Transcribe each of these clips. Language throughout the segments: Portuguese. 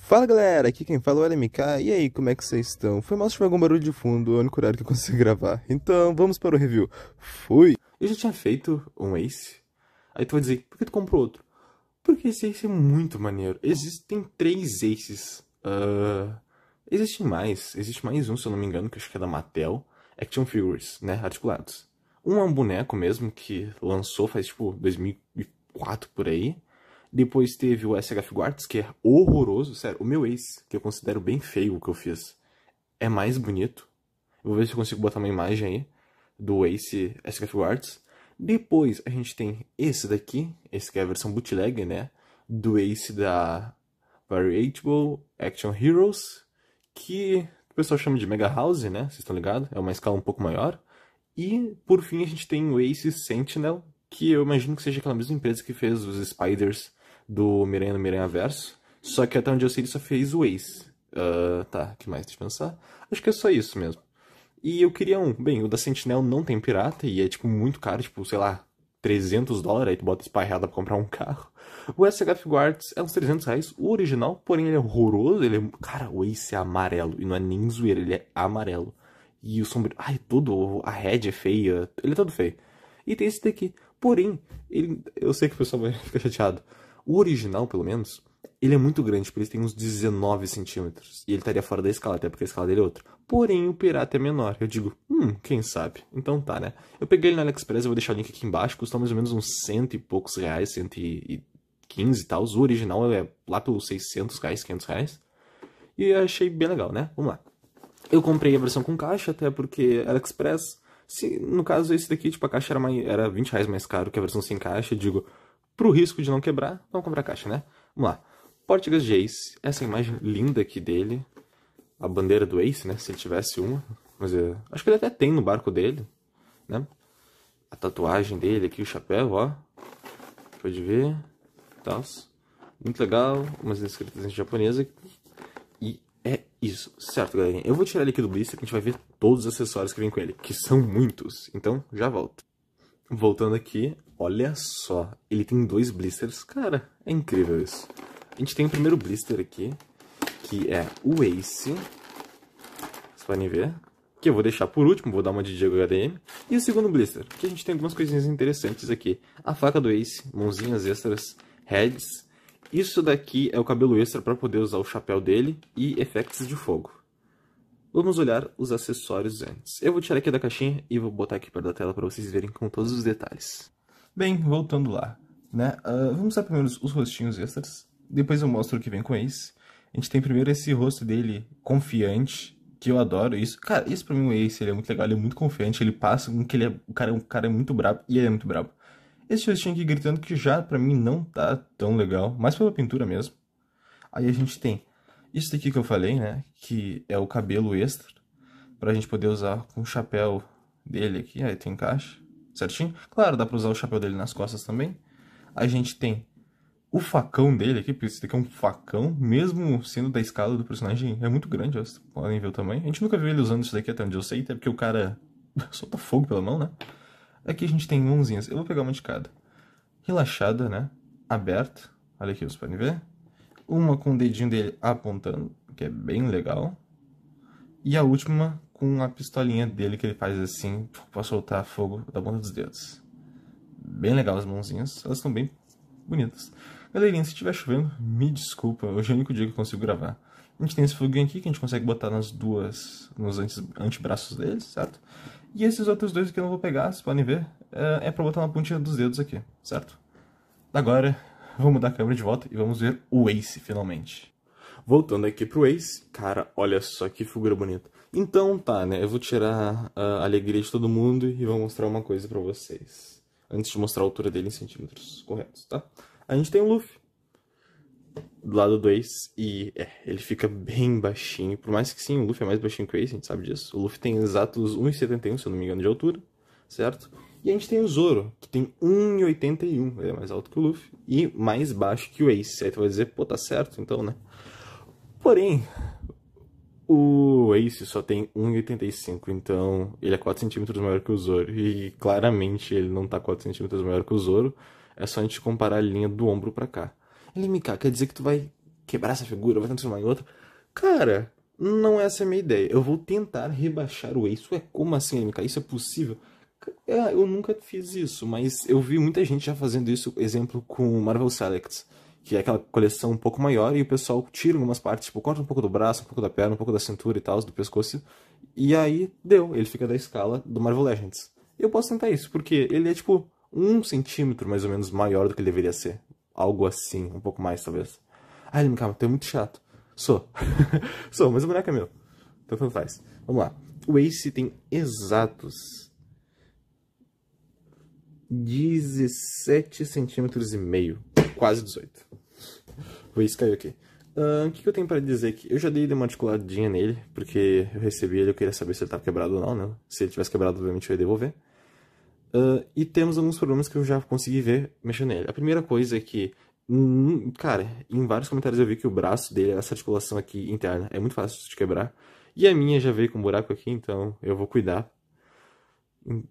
Fala galera, aqui quem fala é o LMK, e aí, como é que vocês estão? Foi mal se tiver algum barulho de fundo, é o único horário que eu consegui gravar. Então, vamos para o review. Fui! Eu já tinha feito um Ace, aí tu vai dizer, por que tu comprou outro? Porque esse Ace é muito maneiro. Existem três Aces. Uh, ah, existem mais, existe mais um, se eu não me engano, que eu acho que é da Mattel. Action Figures, né, articulados. Um é um boneco mesmo, que lançou faz tipo 2004 por aí. Depois teve o SHF Guards, que é horroroso, sério. O meu ex, que eu considero bem feio o que eu fiz, é mais bonito. Vou ver se eu consigo botar uma imagem aí do Ace SKF Guards. Depois a gente tem esse daqui, esse que é a versão bootleg, né? Do Ace da Variable Action Heroes, que o pessoal chama de Mega House, né? Vocês estão ligados? É uma escala um pouco maior. E por fim a gente tem o Ace Sentinel, que eu imagino que seja aquela mesma empresa que fez os Spiders do Miranha no Miranha Verso. Só que até onde eu sei ele só fez o Ace. Uh, tá, que mais? Deixa pensar. Acho que é só isso mesmo. E eu queria um. Bem, o da Sentinel não tem pirata e é, tipo, muito caro, tipo, sei lá, 300 dólares, aí tu bota espalhada pra comprar um carro. O SHF Guards é uns 300 reais, o original, porém ele é horroroso, ele é... Cara, o Ace é amarelo, e não é nem zoeira, ele é amarelo. E o sombrio... Ai, tudo, a head é feia, ele é todo feio. E tem esse daqui, porém, ele... eu sei que o pessoal vai ficar chateado, o original, pelo menos, ele é muito grande, porque ele tem uns 19 centímetros. E ele estaria fora da escala, até porque a escala dele é outra. Porém, o pirata é menor. Eu digo, hum, quem sabe? Então tá, né? Eu peguei ele na AliExpress, eu vou deixar o link aqui embaixo. Custa mais ou menos uns cento e poucos reais, cento e quinze tal. O original é lá pelos 600 reais, 500 reais. E achei bem legal, né? Vamos lá. Eu comprei a versão com caixa, até porque AliExpress... Se, no caso, esse daqui, tipo, a caixa era, mais, era 20 reais mais caro que a versão sem caixa. Eu digo, para o risco de não quebrar, vamos comprar a caixa, né? Vamos lá. Portugas de Ace, essa é imagem linda aqui dele. A bandeira do Ace, né? Se ele tivesse uma. Mas eu... É, acho que ele até tem no barco dele, né? A tatuagem dele aqui, o chapéu, ó. Pode ver. Tals. Muito legal. Umas escritas em japonesa. E é isso. Certo, galerinha. Eu vou tirar ele aqui do blister que a gente vai ver todos os acessórios que vem com ele. Que são muitos. Então, já volto. Voltando aqui, Olha só, ele tem dois blisters. Cara, é incrível isso. A gente tem o primeiro blister aqui, que é o Ace. Vocês podem ver. Que eu vou deixar por último, vou dar uma de Diego HDM. E o segundo blister, que a gente tem algumas coisinhas interessantes aqui. A faca do Ace, mãozinhas extras, heads. Isso daqui é o cabelo extra para poder usar o chapéu dele e efeitos de fogo. Vamos olhar os acessórios antes. Eu vou tirar aqui da caixinha e vou botar aqui perto da tela para vocês verem com todos os detalhes. Bem, voltando lá, né? Uh, vamos mostrar primeiro os, rostinhos extras, depois eu mostro o que vem com esse. A gente tem primeiro esse rosto dele confiante, que eu adoro isso. Cara, isso pra mim é esse, ele é muito legal, ele é muito confiante, ele passa com que ele é, o cara, é o cara é muito brabo e ele é muito brabo. Esse rostinho aqui gritando que já pra mim não tá tão legal, mais pela pintura mesmo. Aí a gente tem isso daqui que eu falei, né, que é o cabelo extra, pra gente poder usar com o chapéu dele aqui, aí tem encaixe certinho? Claro, dá pra usar o chapéu dele nas costas também. A gente tem o facão dele aqui, porque esse daqui é um facão, mesmo sendo da escala do personagem, é muito grande, vocês podem ver o tamanho. A gente nunca viu ele usando isso daqui até onde eu sei, até porque o cara solta fogo pela mão, né? Aqui a gente tem mãozinhas, eu vou pegar uma de cada. Relaxada, né? Aberta, olha aqui, vocês podem ver. Uma com o dedinho dele apontando, que é bem legal. E a última com a pistolinha dele que ele faz assim para tipo, soltar fogo da ponta dos dedos. Bem legal as mãozinhas, elas estão bem bonitas. Galerinha, se estiver chovendo, me desculpa, hoje é o único dia que eu consigo gravar. A gente tem esse foguinho aqui que a gente consegue botar nas duas, nos antebraços deles, certo? E esses outros dois aqui eu não vou pegar, vocês podem ver, é, é pra botar na pontinha dos dedos aqui, certo? Agora, vamos mudar a câmera de volta e vamos ver o Ace finalmente. Voltando aqui pro Ace, cara, olha só que figura bonita. Então tá, né? Eu vou tirar a alegria de todo mundo e vou mostrar uma coisa para vocês. Antes de mostrar a altura dele em centímetros corretos, tá? A gente tem o Luffy. Do lado 2, e é, ele fica bem baixinho. Por mais que sim, o Luffy é mais baixinho que o Ace, a gente sabe disso. O Luffy tem exatos 1,71, se eu não me engano, de altura, certo? E a gente tem o Zoro, que tem 1,81. Ele é mais alto que o Luffy e mais baixo que o Ace. Aí tu vai dizer, pô, tá certo então, né? Porém, o Ace só tem 1,85, então ele é 4 centímetros maior que o Zoro. E claramente ele não tá 4 centímetros maior que o Zoro. É só a gente comparar a linha do ombro para cá. Ele, quer dizer que tu vai quebrar essa figura, vai transformar em outra? Cara, não é essa é a minha ideia. Eu vou tentar rebaixar o Ace. Ué, como assim, MK? Isso é possível? Eu nunca fiz isso, mas eu vi muita gente já fazendo isso, exemplo, com Marvel Selects que é aquela coleção um pouco maior, e o pessoal tira algumas partes, tipo, corta um pouco do braço, um pouco da perna, um pouco da cintura e tal, do pescoço, e aí deu, ele fica da escala do Marvel Legends. Eu posso tentar isso, porque ele é tipo um centímetro mais ou menos maior do que ele deveria ser. Algo assim, um pouco mais talvez. Ah, ele me calma, tu é muito chato. Sou. Sou, mas o boneco é meu. Então tanto faz. Vamos lá. O Ace tem exatos 17 centímetros e meio quase 18. O isso caiu aqui. O uh, que, que, eu tenho para dizer aqui? Eu já dei uma articuladinha nele, porque eu recebi ele, eu queria saber se ele estava quebrado ou não, né? Se ele tivesse quebrado, obviamente eu ia devolver. Uh, e temos alguns problemas que eu já consegui ver mexendo nele. A primeira coisa é que, hum, cara, em vários comentários eu vi que o braço dele, essa articulação aqui interna, é muito fácil de quebrar. E a minha já veio com um buraco aqui, então eu vou cuidar. Hum,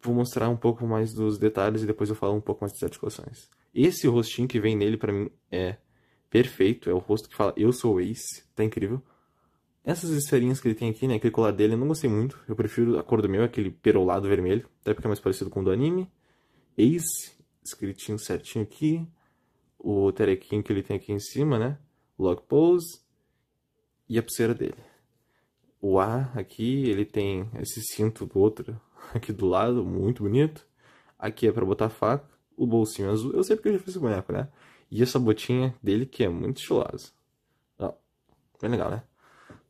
vou mostrar um pouco mais dos detalhes e depois eu falo um pouco mais das articulações. Esse rostinho que vem nele, pra mim, é perfeito. É o rosto que fala, eu sou o Ace. Tá incrível. Essas esferinhas que ele tem aqui, né? Aquele colar dele, eu não gostei muito. Eu prefiro a cor do meu, aquele perolado vermelho. Até porque é mais parecido com o do anime. Ace, escritinho certinho aqui. O terequinho que ele tem aqui em cima, né? Log pose. E a pulseira dele. O A aqui, ele tem esse cinto do outro aqui do lado, muito bonito. Aqui é para botar faca o bolsinho azul. Eu sei porque eu já fiz o boneco, né? E essa botinha dele que é muito estilosa. Ó, bem legal, né?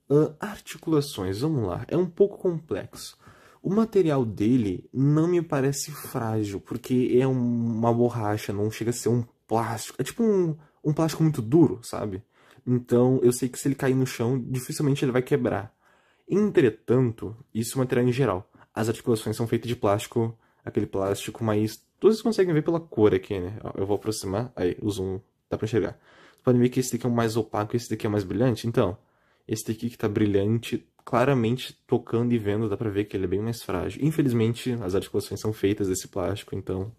Uh, articulações, vamos lá. É um pouco complexo. O material dele não me parece frágil, porque é uma borracha, não chega a ser um plástico. É tipo um, um plástico muito duro, sabe? Então eu sei que se ele cair no chão, dificilmente ele vai quebrar. Entretanto, isso é material em geral. As articulações são feitas de plástico, aquele plástico mais Todos vocês conseguem ver pela cor aqui, né? Eu vou aproximar. Aí, o zoom dá pra enxergar. Vocês podem ver que esse daqui é mais opaco e esse daqui é mais brilhante. Então, esse daqui que tá brilhante, claramente tocando e vendo, dá pra ver que ele é bem mais frágil. Infelizmente, as articulações são feitas desse plástico, então...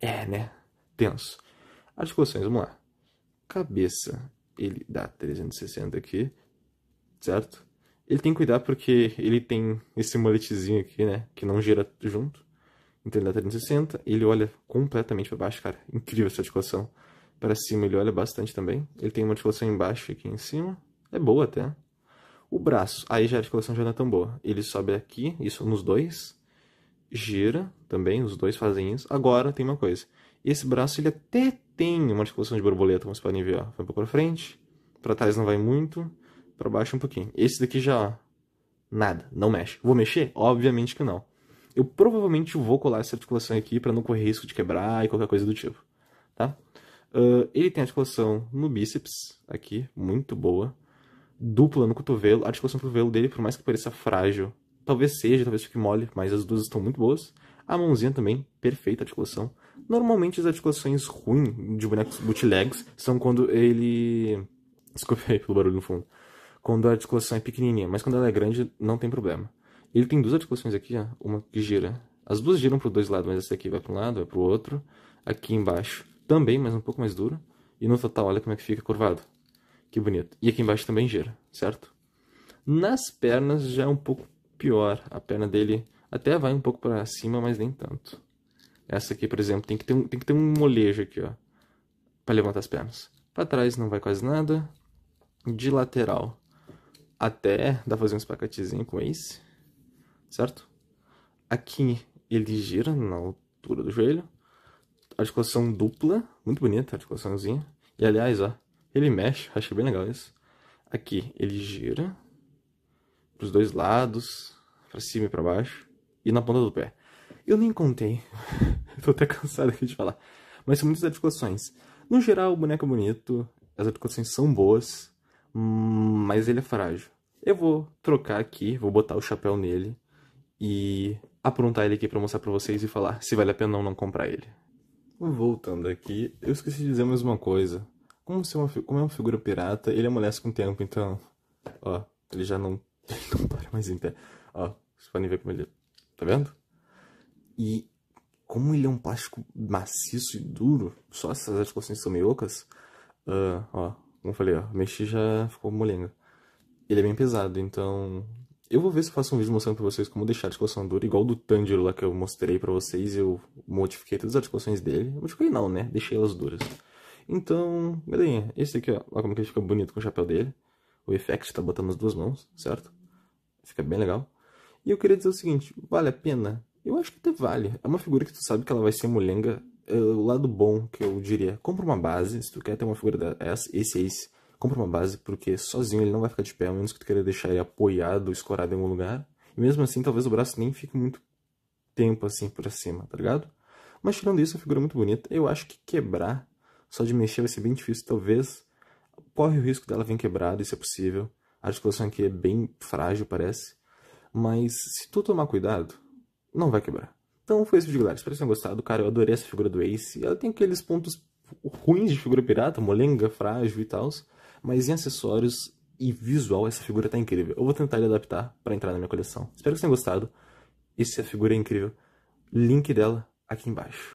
É, né? Tenso. Articulações, vamos lá. Cabeça. Ele dá 360 aqui, certo? Ele tem que cuidar porque ele tem esse moletezinho aqui, né? Que não gira junto entender 360, ele olha completamente para baixo, cara. Incrível essa articulação. Para cima ele olha bastante também. Ele tem uma articulação embaixo e aqui em cima. É boa até. O braço, aí já a articulação já não é tão boa. Ele sobe aqui, isso nos dois. Gira também, os dois fazem isso. Agora tem uma coisa. Esse braço ele até tem uma articulação de borboleta, como vocês podem ver. Ó. Vai um pouco para frente, para trás não vai muito, para baixo um pouquinho. Esse daqui já, nada, não mexe. Vou mexer? Obviamente que não eu provavelmente vou colar essa articulação aqui para não correr risco de quebrar e qualquer coisa do tipo, tá? Uh, ele tem articulação no bíceps, aqui, muito boa. Dupla no cotovelo. A articulação do cotovelo dele, por mais que pareça frágil, talvez seja, talvez fique mole, mas as duas estão muito boas. A mãozinha também, perfeita articulação. Normalmente as articulações ruins de bonecos bootlegs são quando ele... Desculpa aí pelo barulho no fundo. Quando a articulação é pequenininha, mas quando ela é grande não tem problema. Ele tem duas articulações aqui, ó, uma que gira. As duas giram para os dois lados, mas essa aqui vai para um lado, vai para o outro. Aqui embaixo também, mas um pouco mais dura. E no total, olha como é que fica curvado. Que bonito. E aqui embaixo também gira, certo? Nas pernas já é um pouco pior. A perna dele até vai um pouco para cima, mas nem tanto. Essa aqui, por exemplo, tem que ter um, tem que ter um molejo aqui, ó. Para levantar as pernas. Para trás não vai quase nada. De lateral até dá para fazer um espacatezinho com esse certo? Aqui ele gira na altura do joelho. Articulação dupla, muito bonita a articulaçãozinha. E aliás, ó, ele mexe, Acho bem legal isso. Aqui ele gira para os dois lados, para cima e para baixo, e na ponta do pé. Eu nem contei, Estou até cansado aqui de falar, mas são muitas articulações. No geral, o boneco é bonito, as articulações são boas, mas ele é frágil. Eu vou trocar aqui, vou botar o chapéu nele e aprontar ele aqui para mostrar para vocês e falar se vale a pena ou não comprar ele. Voltando aqui, eu esqueci de dizer mais uma coisa. Como, se é uma, como é uma figura pirata, ele amolece com o tempo, então... Ó, ele já não, não para mais em pé. Ó, vocês podem ver como ele... Tá vendo? E como ele é um plástico maciço e duro, só essas articulações são meio ocas, uh, ó, como eu falei, ó, mexi já ficou molenga. Ele é bem pesado, então eu vou ver se eu faço um vídeo mostrando pra vocês como deixar a articulação dura, igual do Tanjiro lá que eu mostrei pra vocês, eu modifiquei todas as articulações dele. Modifiquei não, né? Deixei elas duras. Então, galerinha, esse aqui, ó, olha como que ele fica bonito com o chapéu dele. O effect tá botando as duas mãos, certo? Fica bem legal. E eu queria dizer o seguinte, vale a pena? Eu acho que até vale. É uma figura que tu sabe que ela vai ser molenga. É o lado bom que eu diria, compra uma base, se tu quer ter uma figura dessa, esse, esse compra uma base, porque sozinho ele não vai ficar de pé, a menos que tu queira deixar ele apoiado, escorado em algum lugar. E mesmo assim, talvez o braço nem fique muito tempo assim por cima, tá ligado? Mas tirando isso, a figura é muito bonita. Eu acho que quebrar, só de mexer vai ser bem difícil, talvez corre o risco dela vir quebrada, isso é possível. A articulação aqui é bem frágil, parece. Mas se tu tomar cuidado, não vai quebrar. Então foi esse vídeo, galera. Espero que vocês tenham gostado. Cara, eu adorei essa figura do Ace. Ela tem aqueles pontos ruins de figura pirata, molenga, frágil e tal. Mas em acessórios e visual, essa figura tá incrível. Eu vou tentar lhe adaptar para entrar na minha coleção. Espero que vocês tenham gostado. Essa figura é incrível. Link dela aqui embaixo.